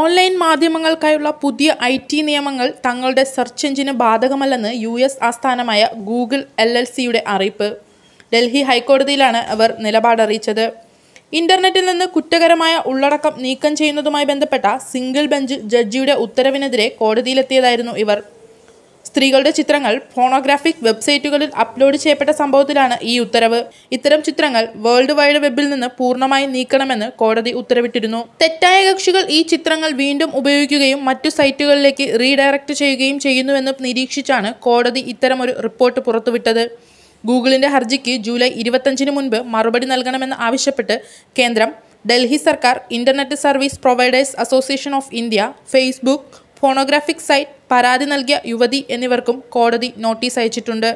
online മാധ്യമങ്ങൾക്കായുള്ള പുതിയ I T നിയമങ്ങൾ തങ്ങളുടെ സെർച്ച് എഞ്ചിന് ബാധകമല്ലെന്ന് യു എസ് ആസ്ഥാനമായ ഗൂഗിൾ എൽ എൽ സിയുടെ അറിയിപ്പ് ഡൽഹി ഹൈക്കോടതിയിലാണ് അവർ നിലപാടറിയിച്ചത് ഇന്റർനെറ്റിൽ നിന്ന് കുറ്റകരമായ ഉള്ളടക്കം നീക്കം ചെയ്യുന്നതുമായി ബന്ധപ്പെട്ട സിംഗിൾ ബെഞ്ച് ജഡ്ജിയുടെ ഉത്തരവിനെതിരെ കോടതിയിലെത്തിയതായിരുന്നു ഇവർ സ്ത്രീകളുടെ ചിത്രങ്ങൾ ഫോണോഗ്രാഫിക് വെബ്സൈറ്റുകളിൽ അപ്ലോഡ് ചെയ്യപ്പെട്ട സംഭവത്തിലാണ് ഈ ഉത്തരവ് ഇത്തരം ചിത്രങ്ങൾ വേൾഡ് വൈഡ് വെബിൽ നിന്ന് പൂർണ്ണമായി നീക്കണമെന്ന് കോടതി ഉത്തരവിട്ടിരുന്നു തെറ്റായ കക്ഷികൾ ഈ ചിത്രങ്ങൾ വീണ്ടും ഉപയോഗിക്കുകയും മറ്റു സൈറ്റുകളിലേക്ക് റീഡയറക്ട് ചെയ്യുകയും ചെയ്യുന്നുവെന്ന് നിരീക്ഷിച്ചാണ് കോടതി ഇത്തരമൊരു റിപ്പോർട്ട് പുറത്തുവിട്ടത് ഗൂഗിളിന്റെ ഹർജിക്ക് ജൂലൈ ഇരുപത്തഞ്ചിന് മുൻപ് മറുപടി നൽകണമെന്ന് ആവശ്യപ്പെട്ട് കേന്ദ്രം ഡൽഹി സർക്കാർ internet service providers association of India Facebook phonographic site പരാതി നൽകിയ യുവതി എന്നിവർക്കും കോടതി നോട്ടീസ് അയച്ചിട്ടുണ്ട്